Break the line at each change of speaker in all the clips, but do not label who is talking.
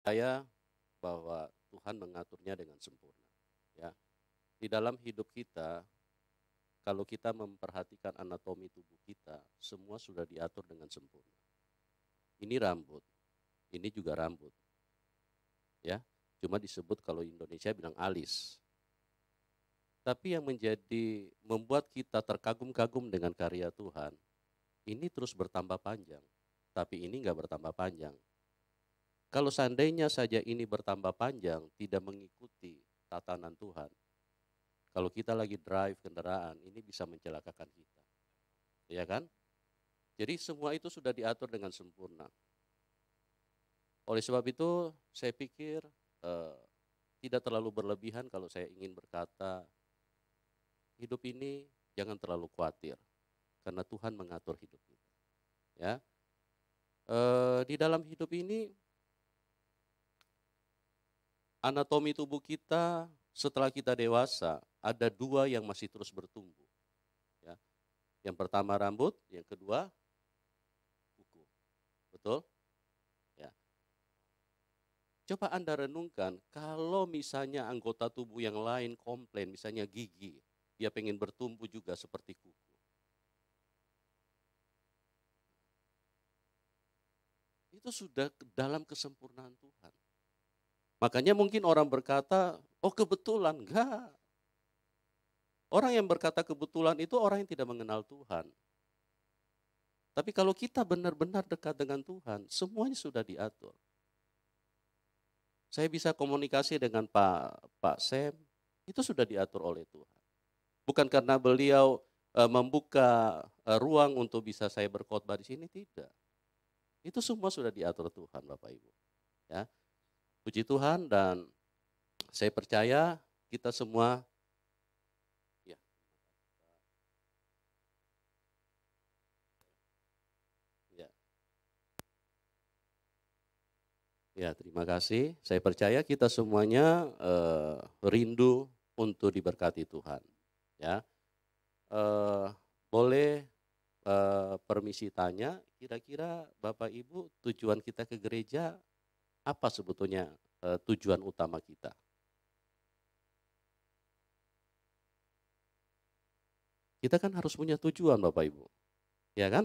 Saya bahwa Tuhan mengaturnya dengan sempurna. Ya. Di dalam hidup kita, kalau kita memperhatikan anatomi tubuh kita, semua sudah diatur dengan sempurna. Ini rambut, ini juga rambut. Ya, cuma disebut kalau Indonesia bilang alis. Tapi yang menjadi membuat kita terkagum-kagum dengan karya Tuhan, ini terus bertambah panjang. Tapi ini nggak bertambah panjang, kalau seandainya saja ini bertambah panjang, tidak mengikuti tatanan Tuhan, kalau kita lagi drive kendaraan, ini bisa mencelakakan kita. Ya kan? Jadi semua itu sudah diatur dengan sempurna. Oleh sebab itu, saya pikir eh, tidak terlalu berlebihan kalau saya ingin berkata, hidup ini jangan terlalu khawatir, karena Tuhan mengatur hidup kita. Ya, eh, di dalam hidup ini anatomi tubuh kita setelah kita dewasa ada dua yang masih terus bertumbuh. Ya. Yang pertama rambut, yang kedua kuku. Betul? Ya. Coba Anda renungkan, kalau misalnya anggota tubuh yang lain komplain, misalnya gigi, dia pengen bertumbuh juga seperti kuku. Itu sudah dalam kesempurnaan Tuhan. Makanya mungkin orang berkata, oh kebetulan. Enggak. Orang yang berkata kebetulan itu orang yang tidak mengenal Tuhan. Tapi kalau kita benar-benar dekat dengan Tuhan, semuanya sudah diatur. Saya bisa komunikasi dengan Pak Pak Sam, itu sudah diatur oleh Tuhan. Bukan karena beliau e, membuka e, ruang untuk bisa saya berkhotbah di sini tidak. Itu semua sudah diatur Tuhan, Bapak Ibu. Ya. Puji Tuhan dan saya percaya kita semua ya. Ya. ya. terima kasih. Saya percaya kita semuanya eh, rindu untuk diberkati Tuhan. Ya. Eh, boleh eh, permisi tanya, kira-kira Bapak Ibu tujuan kita ke gereja apa sebetulnya e, tujuan utama kita. Kita kan harus punya tujuan Bapak Ibu. Ya kan?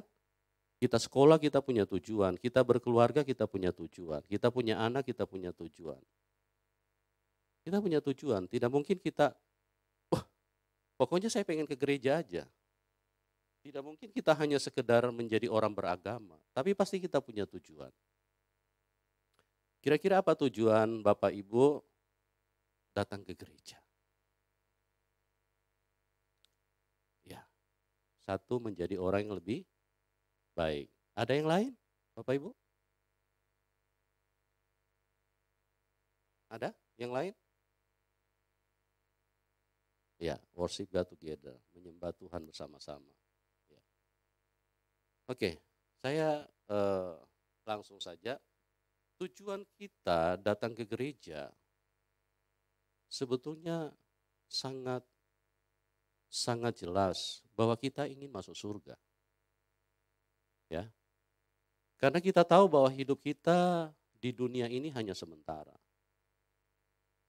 Kita sekolah kita punya tujuan, kita berkeluarga kita punya tujuan, kita punya anak kita punya tujuan. Kita punya tujuan, tidak mungkin kita wah, pokoknya saya pengen ke gereja aja. Tidak mungkin kita hanya sekedar menjadi orang beragama, tapi pasti kita punya tujuan. Kira-kira apa tujuan Bapak Ibu datang ke gereja? Ya, satu menjadi orang yang lebih baik. Ada yang lain, Bapak Ibu? Ada yang lain? Ya, worship God together, menyembah Tuhan bersama-sama. Ya. Oke, saya eh, langsung saja tujuan kita datang ke gereja sebetulnya sangat sangat jelas bahwa kita ingin masuk surga. Ya. Karena kita tahu bahwa hidup kita di dunia ini hanya sementara.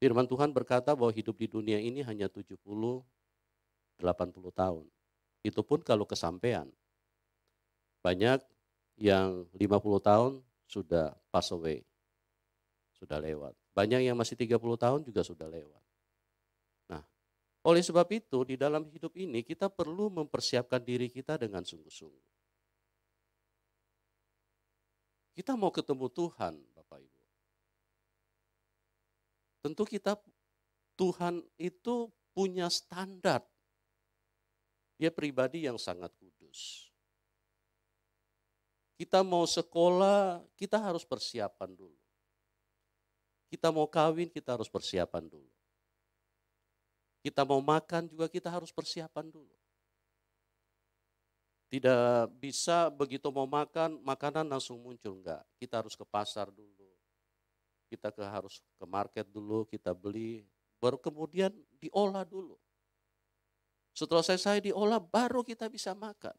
Firman Tuhan berkata bahwa hidup di dunia ini hanya 70 80 tahun. Itu pun kalau kesampaian. Banyak yang 50 tahun sudah pass away. Sudah lewat. Banyak yang masih 30 tahun juga sudah lewat. Nah, oleh sebab itu di dalam hidup ini kita perlu mempersiapkan diri kita dengan sungguh-sungguh. Kita mau ketemu Tuhan, Bapak Ibu. Tentu kita Tuhan itu punya standar. Dia pribadi yang sangat kudus. Kita mau sekolah, kita harus persiapan dulu. Kita mau kawin, kita harus persiapan dulu. Kita mau makan juga kita harus persiapan dulu. Tidak bisa begitu mau makan, makanan langsung muncul enggak. Kita harus ke pasar dulu. Kita ke harus ke market dulu, kita beli, baru kemudian diolah dulu. Setelah selesai diolah baru kita bisa makan.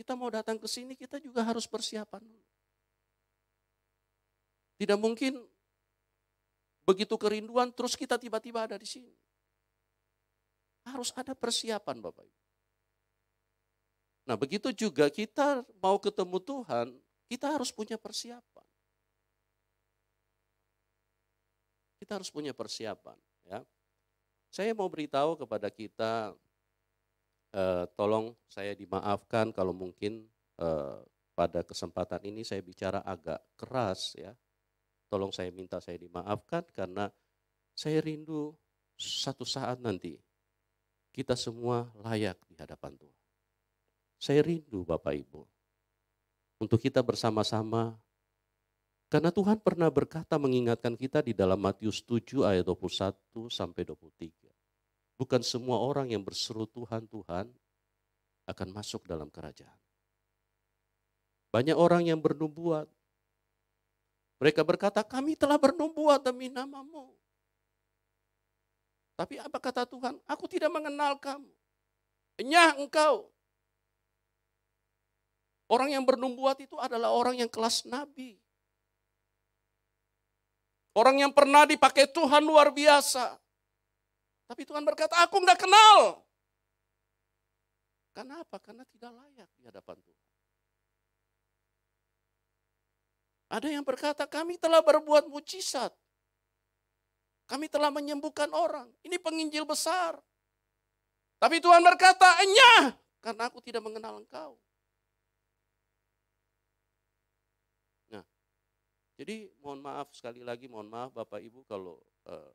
Kita mau datang ke sini, kita juga harus persiapan dulu. Tidak mungkin begitu kerinduan terus kita tiba-tiba ada di sini. Harus ada persiapan Bapak Ibu. Nah begitu juga kita mau ketemu Tuhan, kita harus punya persiapan. Kita harus punya persiapan. Ya. Saya mau beritahu kepada kita eh, tolong saya dimaafkan kalau mungkin eh, pada kesempatan ini saya bicara agak keras ya. Tolong saya minta saya dimaafkan karena saya rindu satu saat nanti kita semua layak di hadapan Tuhan. Saya rindu Bapak Ibu untuk kita bersama-sama karena Tuhan pernah berkata mengingatkan kita di dalam Matius 7 ayat 21 sampai 23. Bukan semua orang yang berseru Tuhan, Tuhan akan masuk dalam kerajaan. Banyak orang yang bernubuat. Mereka berkata, kami telah bernubuat demi namamu. Tapi apa kata Tuhan? Aku tidak mengenal kamu. Enyah engkau. Orang yang bernubuat itu adalah orang yang kelas nabi. Orang yang pernah dipakai Tuhan luar biasa. Tapi Tuhan berkata, aku nggak kenal. Karena apa? Karena tidak layak di hadapan Tuhan. Ada yang berkata, kami telah berbuat mujizat. Kami telah menyembuhkan orang. Ini penginjil besar. Tapi Tuhan berkata, enyah, karena aku tidak mengenal engkau. Nah, jadi mohon maaf sekali lagi, mohon maaf Bapak Ibu kalau uh,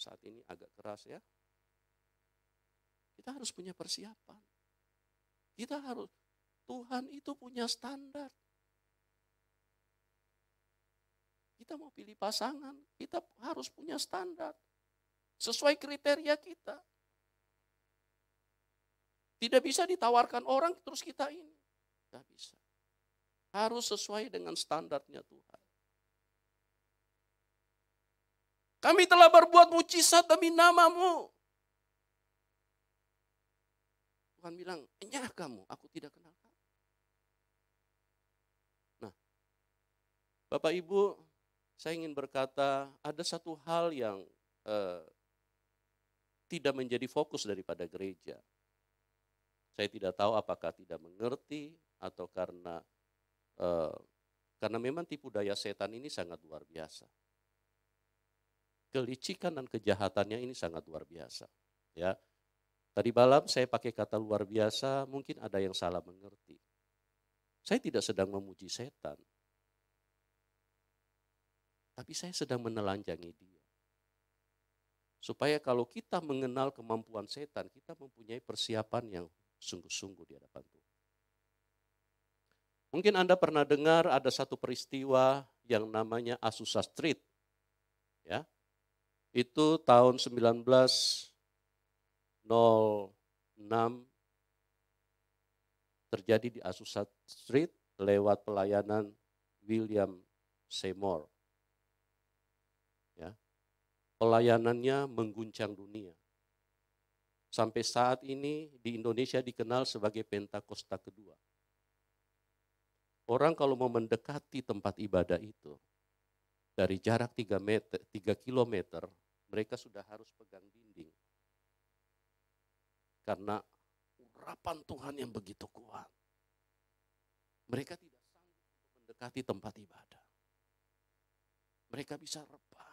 saat ini agak keras ya. Kita harus punya persiapan. Kita harus, Tuhan itu punya standar. Kita mau pilih pasangan, kita harus punya standar. Sesuai kriteria kita. Tidak bisa ditawarkan orang terus kita ini. Tidak bisa. Harus sesuai dengan standarnya Tuhan. Kami telah berbuat mujizat demi namamu. Tuhan bilang, enyah kamu, aku tidak kenal kamu. Nah, Bapak Ibu, saya ingin berkata ada satu hal yang eh, tidak menjadi fokus daripada gereja. Saya tidak tahu apakah tidak mengerti atau karena eh, karena memang tipu daya setan ini sangat luar biasa kelicikan dan kejahatannya ini sangat luar biasa. Ya, tadi malam saya pakai kata luar biasa, mungkin ada yang salah mengerti. Saya tidak sedang memuji setan, tapi saya sedang menelanjangi dia. Supaya kalau kita mengenal kemampuan setan, kita mempunyai persiapan yang sungguh-sungguh di hadapan Tuhan. Mungkin Anda pernah dengar ada satu peristiwa yang namanya Asusa Street. Ya, itu tahun 1906 terjadi di Azusa Street lewat pelayanan William Seymour. Ya. Pelayanannya mengguncang dunia. Sampai saat ini di Indonesia dikenal sebagai Pentakosta kedua. Orang kalau mau mendekati tempat ibadah itu, dari jarak 3, meter, 3 kilometer mereka sudah harus pegang dinding. Karena urapan Tuhan yang begitu kuat. Mereka tidak sanggup mendekati tempat ibadah. Mereka bisa rebah.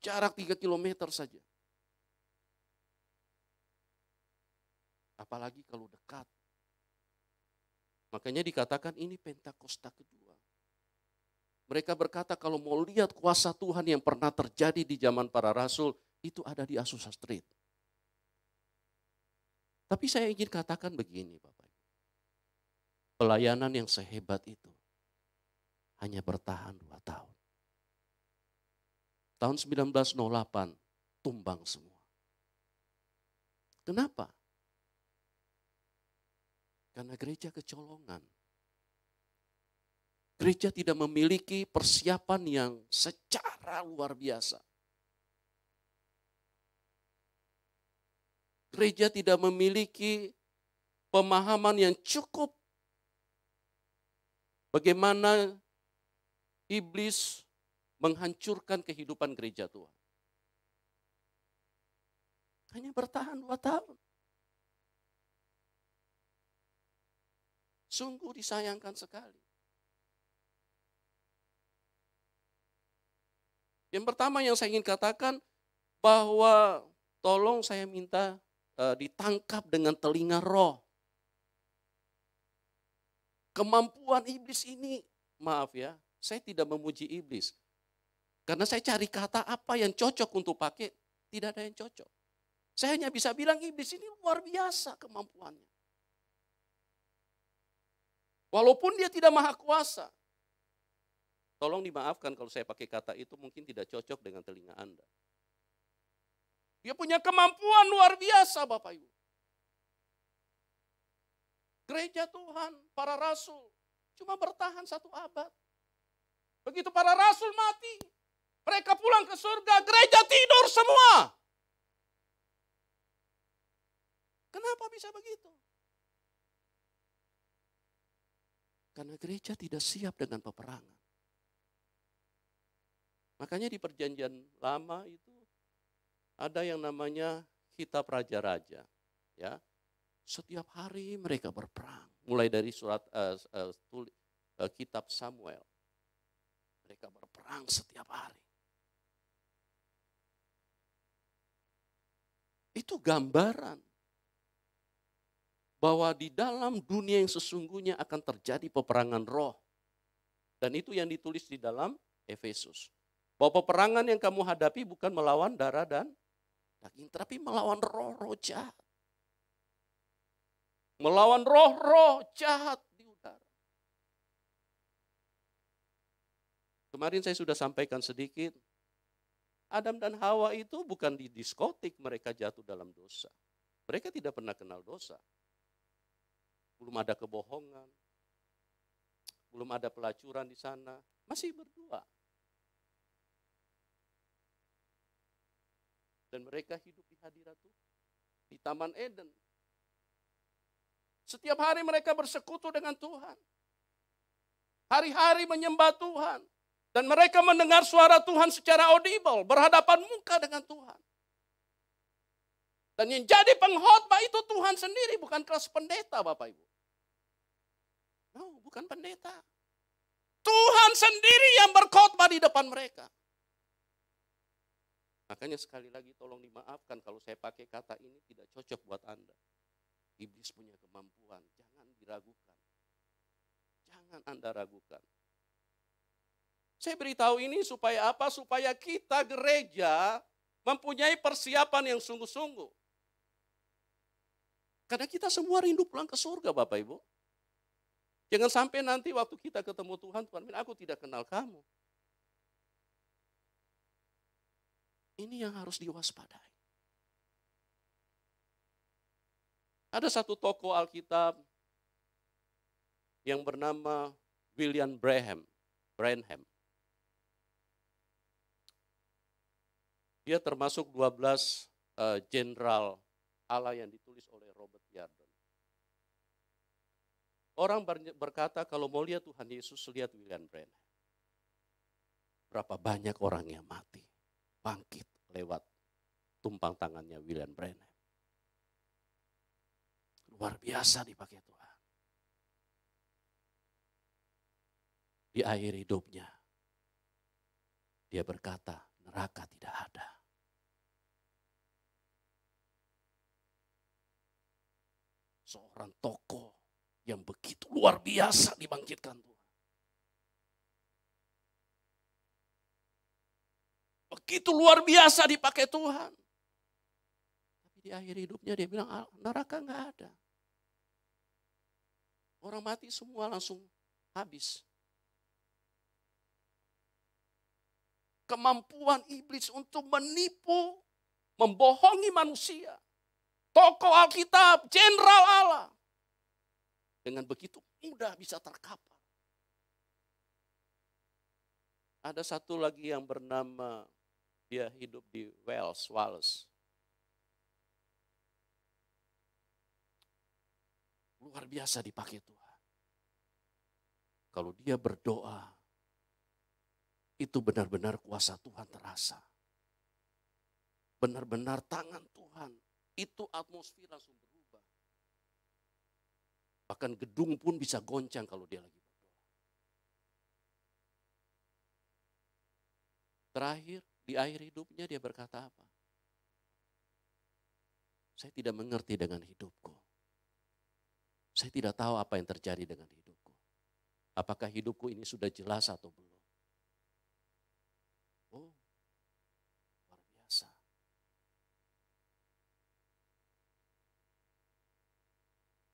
Jarak tiga kilometer saja. Apalagi kalau dekat. Makanya dikatakan ini Pentakosta kedua. Mereka berkata kalau mau lihat kuasa Tuhan yang pernah terjadi di zaman para rasul, itu ada di Asusa Street. Tapi saya ingin katakan begini Bapak. Pelayanan yang sehebat itu hanya bertahan dua tahun. Tahun 1908 tumbang semua. Kenapa? Karena gereja kecolongan. Gereja tidak memiliki persiapan yang secara luar biasa. Gereja tidak memiliki pemahaman yang cukup bagaimana iblis menghancurkan kehidupan gereja Tuhan. Hanya bertahan dua tahun. Sungguh disayangkan sekali. Yang pertama yang saya ingin katakan bahwa tolong saya minta e, ditangkap dengan telinga roh. Kemampuan iblis ini, maaf ya, saya tidak memuji iblis. Karena saya cari kata apa yang cocok untuk pakai, tidak ada yang cocok. Saya hanya bisa bilang iblis ini luar biasa kemampuannya. Walaupun dia tidak maha kuasa, Tolong dimaafkan kalau saya pakai kata itu mungkin tidak cocok dengan telinga Anda. Dia punya kemampuan luar biasa Bapak Ibu. Gereja Tuhan, para rasul, cuma bertahan satu abad. Begitu para rasul mati, mereka pulang ke surga, gereja tidur semua. Kenapa bisa begitu? Karena gereja tidak siap dengan peperangan. Makanya di perjanjian lama itu ada yang namanya kitab raja-raja. Ya, setiap hari mereka berperang. Mulai dari surat uh, uh, tuli, uh, kitab Samuel, mereka berperang setiap hari. Itu gambaran bahwa di dalam dunia yang sesungguhnya akan terjadi peperangan roh. Dan itu yang ditulis di dalam Efesus. Bahwa peperangan yang kamu hadapi bukan melawan darah dan daging, tapi melawan roh-roh jahat. Melawan roh-roh jahat di udara. Kemarin saya sudah sampaikan sedikit, Adam dan Hawa itu bukan di diskotik mereka jatuh dalam dosa. Mereka tidak pernah kenal dosa. Belum ada kebohongan, belum ada pelacuran di sana, masih berdua. Dan mereka hidup di hadirat Tuhan. Di Taman Eden. Setiap hari mereka bersekutu dengan Tuhan. Hari-hari menyembah Tuhan. Dan mereka mendengar suara Tuhan secara audible. Berhadapan muka dengan Tuhan. Dan yang jadi pengkhotbah itu Tuhan sendiri, bukan kelas pendeta, Bapak Ibu. No, bukan pendeta. Tuhan sendiri yang berkhotbah di depan mereka. Makanya sekali lagi tolong dimaafkan kalau saya pakai kata ini tidak cocok buat Anda. Iblis punya kemampuan, jangan diragukan. Jangan Anda ragukan. Saya beritahu ini supaya apa? Supaya kita gereja mempunyai persiapan yang sungguh-sungguh. Karena kita semua rindu pulang ke surga Bapak Ibu. Jangan sampai nanti waktu kita ketemu Tuhan, Tuhan bilang, aku tidak kenal kamu. Ini yang harus diwaspadai. Ada satu tokoh Alkitab yang bernama William Braham. Branham. Dia termasuk 12 eh, jenderal uh, Allah yang ditulis oleh Robert Yarden. Orang berkata kalau mau lihat Tuhan Yesus lihat William Branham. Berapa banyak orang yang mati bangkit lewat tumpang tangannya William Brenner. Luar biasa dipakai Tuhan. Di akhir hidupnya, dia berkata, neraka tidak ada. Seorang tokoh yang begitu luar biasa dibangkitkan Tuhan. begitu luar biasa dipakai Tuhan. Tapi di akhir hidupnya dia bilang ah, neraka nggak ada. Orang mati semua langsung habis. Kemampuan iblis untuk menipu, membohongi manusia. Tokoh Alkitab, jenderal Allah. Dengan begitu mudah bisa terkapar. Ada satu lagi yang bernama dia hidup di Wales, Wales. Luar biasa dipakai Tuhan. Kalau dia berdoa, itu benar-benar kuasa Tuhan terasa. Benar-benar tangan Tuhan, itu atmosfer langsung berubah. Bahkan gedung pun bisa goncang kalau dia lagi berdoa. Terakhir, di akhir hidupnya dia berkata apa? Saya tidak mengerti dengan hidupku. Saya tidak tahu apa yang terjadi dengan hidupku. Apakah hidupku ini sudah jelas atau belum? Oh, luar biasa.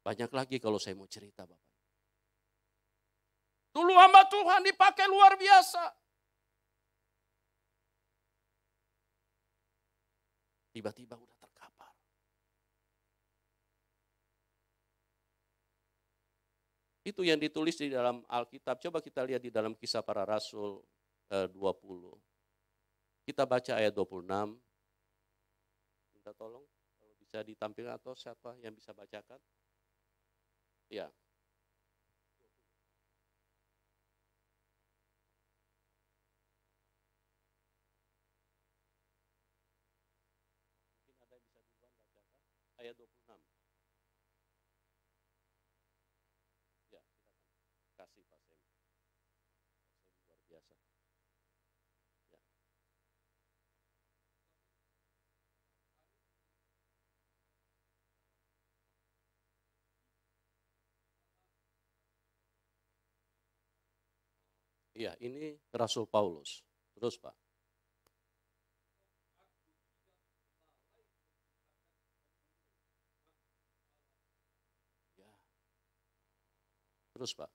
Banyak lagi kalau saya mau cerita Bapak. Dulu hamba Tuhan dipakai luar biasa. tiba-tiba udah terkapar. Itu yang ditulis di dalam Alkitab. Coba kita lihat di dalam kisah para rasul 20. Eh, kita baca ayat 26. Minta tolong kalau bisa ditampilkan atau siapa yang bisa bacakan. Ya, biasa. Ya. Iya, ini Rasul Paulus. Terus, Pak. Ya. Terus, Pak.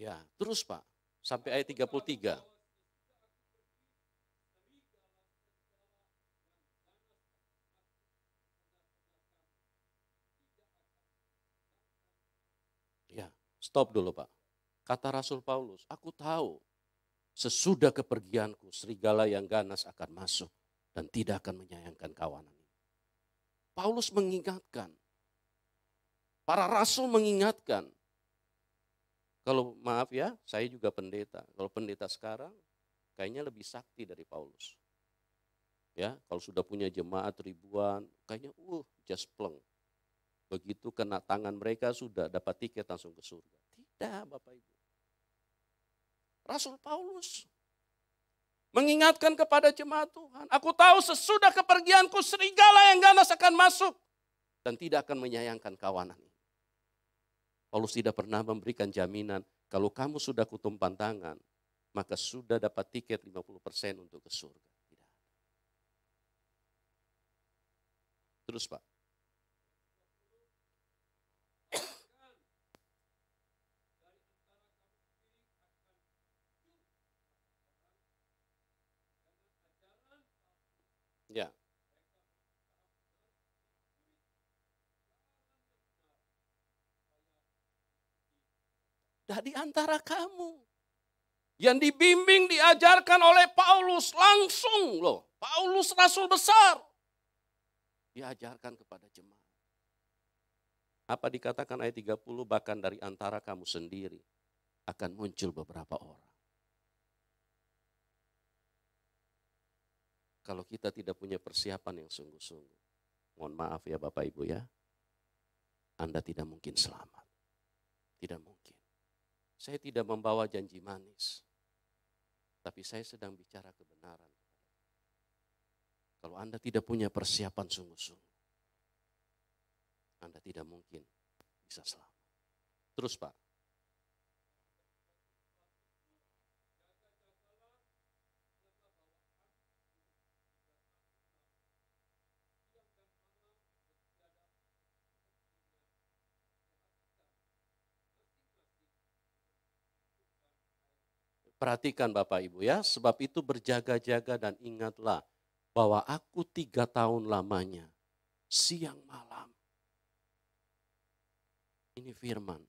Ya, terus Pak, sampai ayat 33. Ya, stop dulu Pak. Kata Rasul Paulus, aku tahu sesudah kepergianku serigala yang ganas akan masuk dan tidak akan menyayangkan kawanan. Paulus mengingatkan, para rasul mengingatkan kalau maaf ya, saya juga pendeta. Kalau pendeta sekarang kayaknya lebih sakti dari Paulus. Ya, kalau sudah punya jemaat ribuan, kayaknya uh just pleng. Begitu kena tangan mereka sudah dapat tiket langsung ke surga. Tidak, Bapak Ibu. Rasul Paulus mengingatkan kepada jemaat Tuhan, aku tahu sesudah kepergianku serigala yang ganas akan masuk dan tidak akan menyayangkan kawanan Paulus tidak pernah memberikan jaminan, kalau kamu sudah kutumpan tangan, maka sudah dapat tiket 50% untuk ke surga. Tidak. Terus Pak, ada di antara kamu. Yang dibimbing, diajarkan oleh Paulus langsung loh. Paulus Rasul Besar. Diajarkan kepada jemaat. Apa dikatakan ayat 30, bahkan dari antara kamu sendiri akan muncul beberapa orang. Kalau kita tidak punya persiapan yang sungguh-sungguh. Mohon maaf ya Bapak Ibu ya. Anda tidak mungkin selamat. Tidak mungkin. Saya tidak membawa janji manis. Tapi saya sedang bicara kebenaran. Kalau Anda tidak punya persiapan sungguh-sungguh, Anda tidak mungkin bisa selamat. Terus Pak, Perhatikan Bapak Ibu ya, sebab itu berjaga-jaga dan ingatlah bahwa aku tiga tahun lamanya, siang malam. Ini firman.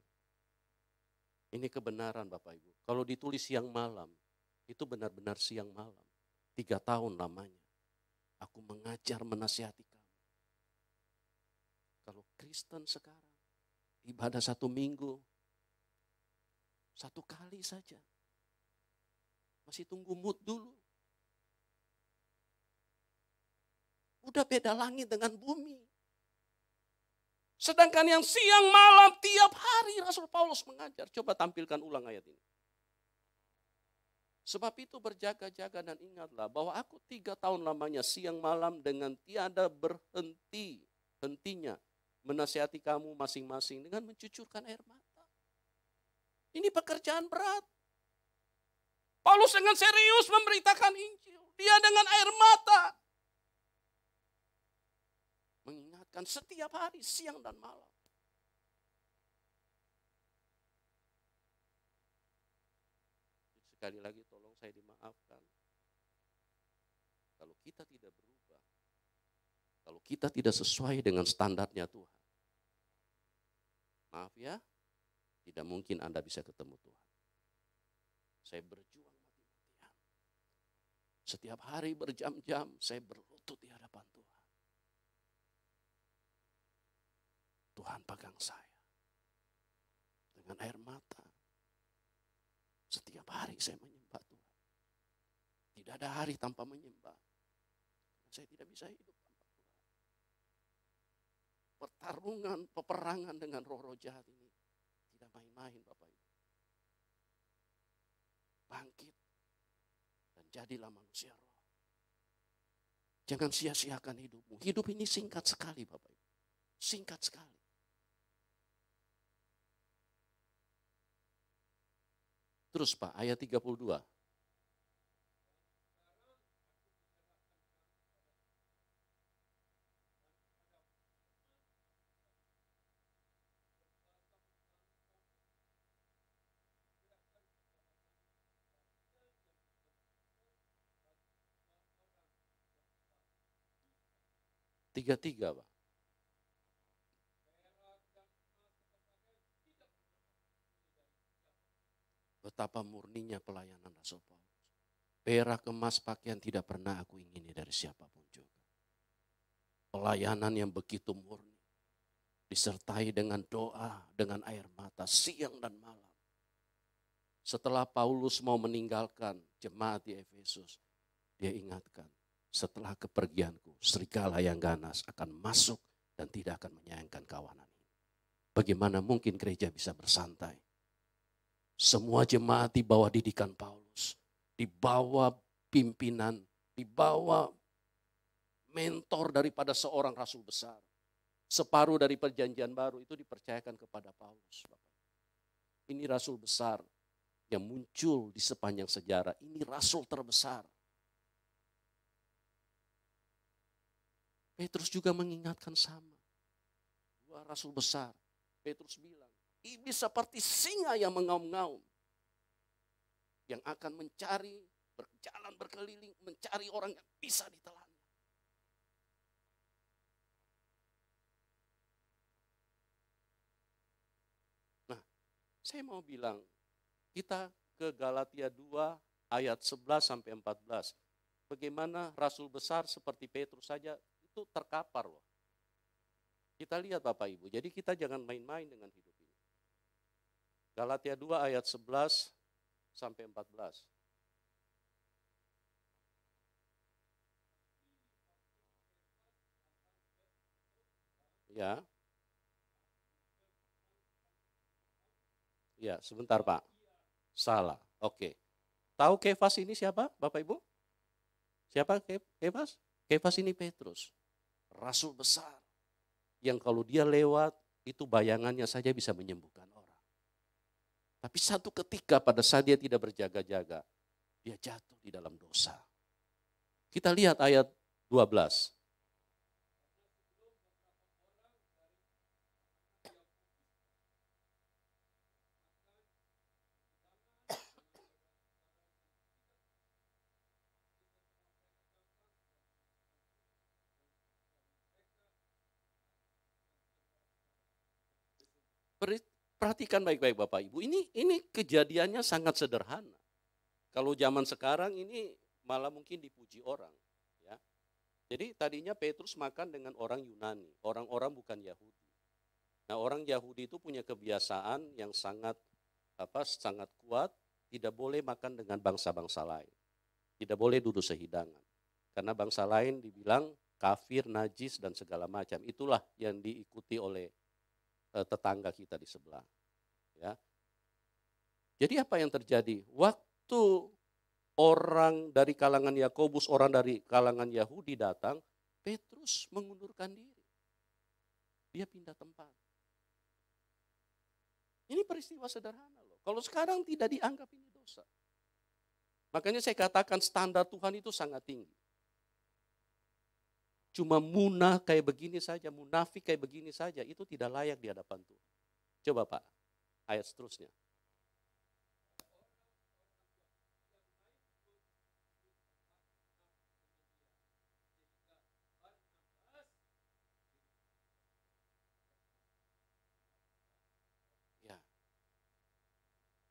Ini kebenaran Bapak Ibu. Kalau ditulis siang malam, itu benar-benar siang malam. Tiga tahun lamanya. Aku mengajar menasihati kamu. Kalau Kristen sekarang, ibadah satu minggu, satu kali saja masih tunggu mood dulu. Udah beda langit dengan bumi. Sedangkan yang siang malam tiap hari Rasul Paulus mengajar. Coba tampilkan ulang ayat ini. Sebab itu berjaga-jaga dan ingatlah bahwa aku tiga tahun lamanya siang malam dengan tiada berhenti hentinya menasihati kamu masing-masing dengan mencucurkan air mata. Ini pekerjaan berat. Paulus dengan serius memberitakan Injil. Dia dengan air mata. Mengingatkan setiap hari, siang dan malam. Sekali lagi tolong saya dimaafkan. Kalau kita tidak berubah, kalau kita tidak sesuai dengan standarnya Tuhan. Maaf ya, tidak mungkin Anda bisa ketemu Tuhan. Saya berjuang setiap hari berjam-jam saya berlutut di hadapan Tuhan. Tuhan pegang saya. Dengan air mata. Setiap hari saya menyembah Tuhan. Tidak ada hari tanpa menyembah. Saya tidak bisa hidup tanpa Tuhan. Pertarungan, peperangan dengan roh-roh jahat ini tidak main-main Bapak Ibu. Bangkit jadilah manusia roh. Jangan sia-siakan hidupmu. Hidup ini singkat sekali Bapak Ibu. Singkat sekali. Terus Pak, ayat 32. tiga-tiga Pak. Betapa murninya pelayanan Rasul Paulus. Perak emas pakaian tidak pernah aku ingini dari siapapun juga. Pelayanan yang begitu murni. Disertai dengan doa, dengan air mata siang dan malam. Setelah Paulus mau meninggalkan jemaat di Efesus, dia ingatkan setelah kepergianku, serigala yang ganas akan masuk dan tidak akan menyayangkan kawanan Bagaimana mungkin gereja bisa bersantai? Semua jemaat di bawah didikan Paulus, di bawah pimpinan, di bawah mentor daripada seorang rasul besar. Separuh dari perjanjian baru itu dipercayakan kepada Paulus. Ini rasul besar yang muncul di sepanjang sejarah. Ini rasul terbesar Petrus juga mengingatkan sama. Dua rasul besar. Petrus bilang, iblis seperti singa yang mengaum-ngaum. Yang akan mencari, berjalan berkeliling, mencari orang yang bisa ditelan. Nah, saya mau bilang, kita ke Galatia 2 ayat 11 sampai 14. Bagaimana rasul besar seperti Petrus saja itu terkapar loh. Kita lihat Bapak Ibu, jadi kita jangan main-main dengan hidup ini. Galatia 2 ayat 11 sampai 14. Ya. Ya, sebentar Pak. Salah. Oke. Tahu Kefas ini siapa, Bapak Ibu? Siapa Kefas? Kefas ini Petrus rasul besar yang kalau dia lewat itu bayangannya saja bisa menyembuhkan orang. Tapi satu ketika pada saat dia tidak berjaga-jaga, dia jatuh di dalam dosa. Kita lihat ayat 12. Perhatikan baik-baik Bapak Ibu. Ini ini kejadiannya sangat sederhana. Kalau zaman sekarang ini malah mungkin dipuji orang, ya. Jadi tadinya Petrus makan dengan orang Yunani, orang-orang bukan Yahudi. Nah, orang Yahudi itu punya kebiasaan yang sangat apa? sangat kuat, tidak boleh makan dengan bangsa-bangsa lain. Tidak boleh duduk sehidangan. Karena bangsa lain dibilang kafir, najis dan segala macam. Itulah yang diikuti oleh Eh, tetangga kita di sebelah. Ya. Jadi apa yang terjadi? Waktu orang dari kalangan Yakobus, orang dari kalangan Yahudi datang, Petrus mengundurkan diri. Dia pindah tempat. Ini peristiwa sederhana loh. Kalau sekarang tidak dianggap ini dosa. Makanya saya katakan standar Tuhan itu sangat tinggi cuma munah kayak begini saja, munafik kayak begini saja, itu tidak layak di hadapan Tuhan. Coba Pak, ayat seterusnya. Ya.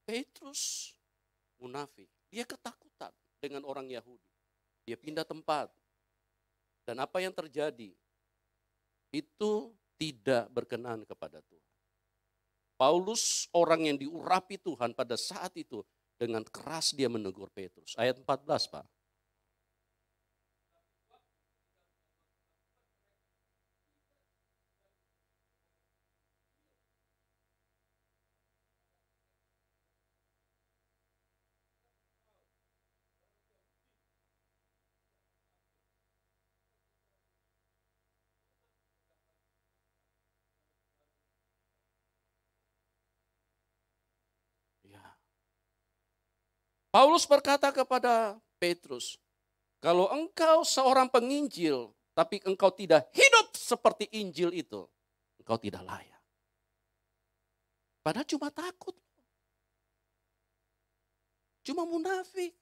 Petrus munafik, dia ketakutan dengan orang Yahudi. Dia pindah tempat, dan apa yang terjadi? Itu tidak berkenan kepada Tuhan. Paulus orang yang diurapi Tuhan pada saat itu dengan keras dia menegur Petrus. Ayat 14, Pak. Paulus berkata kepada Petrus, kalau engkau seorang penginjil, tapi engkau tidak hidup seperti Injil itu, engkau tidak layak. Padahal cuma takut. Cuma munafik.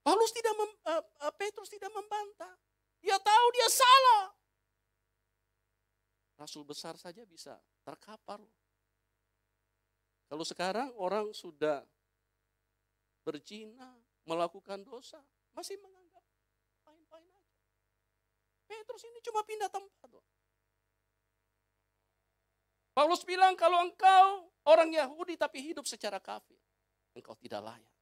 Paulus tidak, mem, uh, Petrus tidak membantah. Dia tahu dia salah. Rasul besar saja bisa terkapar. Kalau sekarang orang sudah berzina, melakukan dosa, masih menganggap main-main aja. Petrus ini cuma pindah tempat. Loh. Paulus bilang kalau engkau orang Yahudi tapi hidup secara kafir, engkau tidak layak.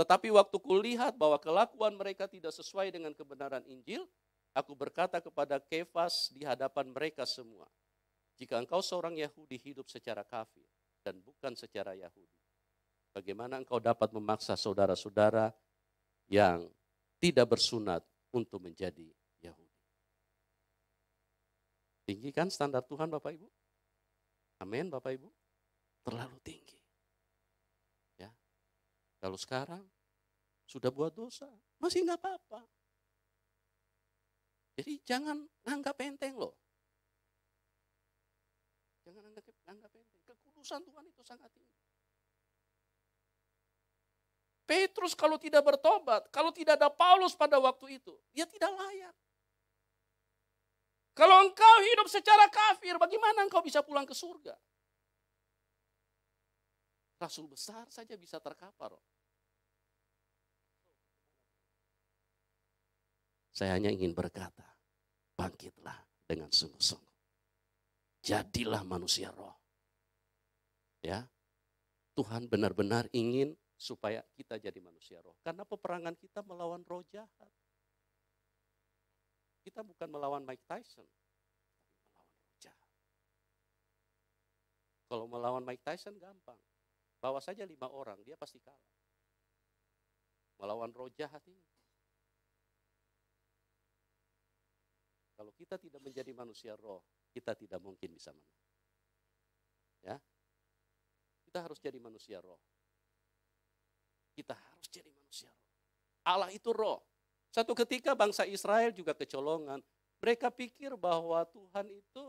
Tetapi waktu kulihat bahwa kelakuan mereka tidak sesuai dengan kebenaran Injil, aku berkata kepada Kefas di hadapan mereka semua, jika engkau seorang Yahudi hidup secara kafir dan bukan secara Yahudi, Bagaimana engkau dapat memaksa saudara-saudara yang tidak bersunat untuk menjadi Yahudi? Tinggi kan standar Tuhan Bapak Ibu? Amin Bapak Ibu? Terlalu tinggi. Ya. Kalau sekarang sudah buat dosa, masih nggak apa-apa. Jadi jangan anggap enteng loh. Jangan anggap, anggap enteng. Kekudusan Tuhan itu sangat tinggi. Petrus kalau tidak bertobat, kalau tidak ada Paulus pada waktu itu, dia tidak layak. Kalau engkau hidup secara kafir, bagaimana engkau bisa pulang ke surga? Rasul besar saja bisa terkapar. Saya hanya ingin berkata, bangkitlah dengan sungguh-sungguh. Jadilah manusia roh. Ya. Tuhan benar-benar ingin supaya kita jadi manusia roh. Karena peperangan kita melawan roh jahat. Kita bukan melawan Mike Tyson, tapi melawan roh jahat. Kalau melawan Mike Tyson gampang. Bawa saja lima orang, dia pasti kalah. Melawan roh jahat ini. Kalau kita tidak menjadi manusia roh, kita tidak mungkin bisa menang. Ya. Kita harus jadi manusia roh. Kita harus jadi manusia roh. Allah itu roh. Satu ketika bangsa Israel juga kecolongan. Mereka pikir bahwa Tuhan itu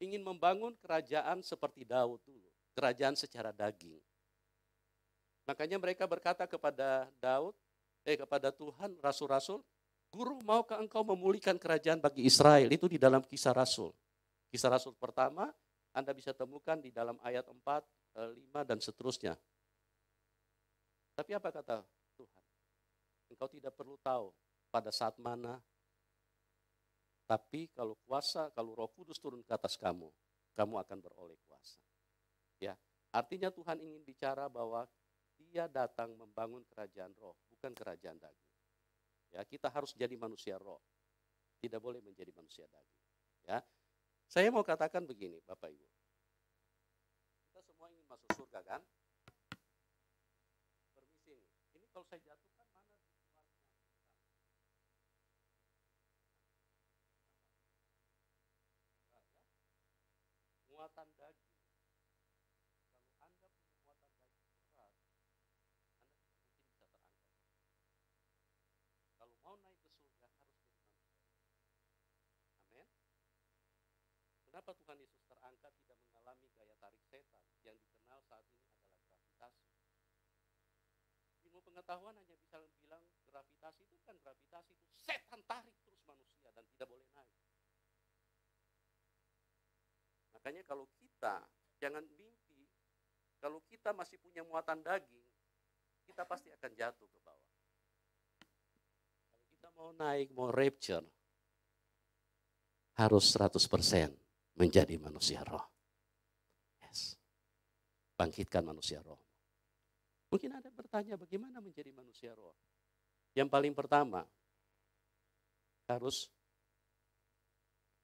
ingin membangun kerajaan seperti Daud dulu. Kerajaan secara daging. Makanya mereka berkata kepada Daud, eh kepada Tuhan, rasul-rasul, guru maukah engkau memulihkan kerajaan bagi Israel? Itu di dalam kisah rasul. Kisah rasul pertama, Anda bisa temukan di dalam ayat 4, 5, eh, dan seterusnya. Tapi apa kata Tuhan? Engkau tidak perlu tahu pada saat mana. Tapi kalau kuasa, kalau roh kudus turun ke atas kamu, kamu akan beroleh kuasa. Ya, Artinya Tuhan ingin bicara bahwa dia datang membangun kerajaan roh, bukan kerajaan daging. Ya, kita harus jadi manusia roh. Tidak boleh menjadi manusia daging. Ya. Saya mau katakan begini, Bapak Ibu. Kita semua ingin masuk surga kan? saya jatuhkan mana muatan daging. Kalau Anda punya muatan daging berat, Anda tidak mungkin bisa terangkat. Kalau mau naik ke surga harus jadi manusia. Amin. Kenapa Tuhan Yesus terangkat tidak mengalami gaya tarik setan yang dikenal saat ini pengetahuan hanya bisa bilang gravitasi itu kan gravitasi itu setan tarik terus manusia dan tidak boleh naik. Makanya kalau kita jangan mimpi, kalau kita masih punya muatan daging, kita pasti akan jatuh ke bawah. Kalau kita mau naik, mau rapture, harus 100% menjadi manusia roh. Yes. Bangkitkan manusia roh. Mungkin Anda bertanya bagaimana menjadi manusia roh. Yang paling pertama, harus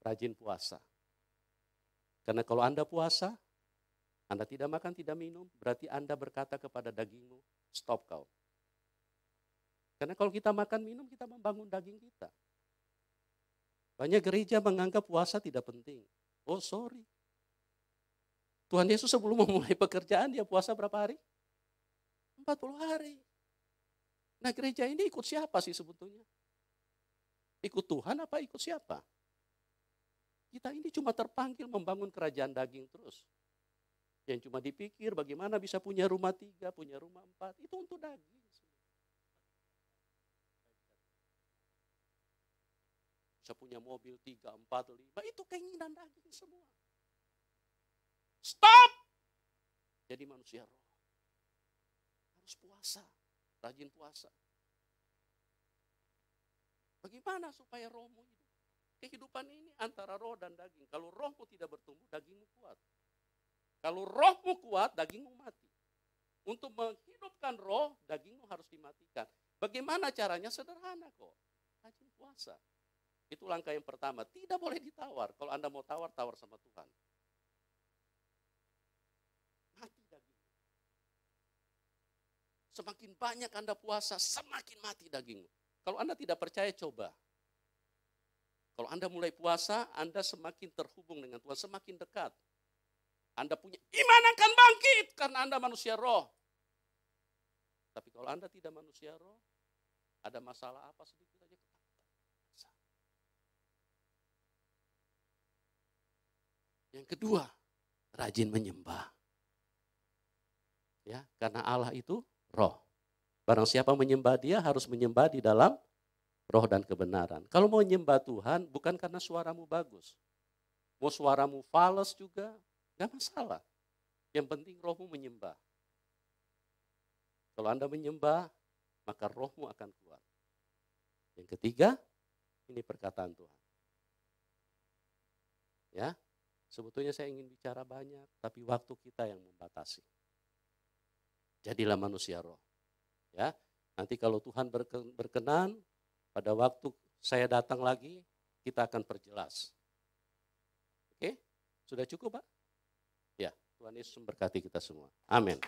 rajin puasa. Karena kalau Anda puasa, Anda tidak makan, tidak minum, berarti Anda berkata kepada dagingmu, stop kau. Karena kalau kita makan minum, kita membangun daging kita. Banyak gereja menganggap puasa tidak penting. Oh sorry. Tuhan Yesus sebelum memulai pekerjaan, dia puasa berapa hari? 40 hari. Nah gereja ini ikut siapa sih sebetulnya? Ikut Tuhan apa ikut siapa? Kita ini cuma terpanggil membangun kerajaan daging terus. Yang cuma dipikir bagaimana bisa punya rumah tiga, punya rumah empat. Itu untuk daging. Bisa punya mobil tiga, empat, lima. Itu keinginan daging semua. Stop! Jadi manusia roh harus puasa, rajin puasa. Bagaimana supaya rohmu hidup? Kehidupan ini antara roh dan daging. Kalau rohmu tidak bertumbuh, dagingmu kuat. Kalau rohmu kuat, dagingmu mati. Untuk menghidupkan roh, dagingmu harus dimatikan. Bagaimana caranya? Sederhana kok. Rajin puasa. Itu langkah yang pertama. Tidak boleh ditawar. Kalau Anda mau tawar, tawar sama Tuhan. Semakin banyak Anda puasa, semakin mati dagingmu. Kalau Anda tidak percaya, coba. Kalau Anda mulai puasa, Anda semakin terhubung dengan Tuhan, semakin dekat. Anda punya iman akan bangkit karena Anda manusia roh. Tapi kalau Anda tidak manusia roh, ada masalah apa sedikit aja Yang kedua, rajin menyembah. Ya, karena Allah itu roh. Barang siapa menyembah dia harus menyembah di dalam roh dan kebenaran. Kalau mau menyembah Tuhan bukan karena suaramu bagus. Mau suaramu fals juga, gak masalah. Yang penting rohmu menyembah. Kalau Anda menyembah, maka rohmu akan kuat. Yang ketiga, ini perkataan Tuhan. Ya, sebetulnya saya ingin bicara banyak, tapi waktu kita yang membatasi jadilah manusia roh. Ya, nanti kalau Tuhan berkenan pada waktu saya datang lagi, kita akan perjelas. Oke, sudah cukup Pak? Ya, Tuhan Yesus memberkati kita semua. Amin.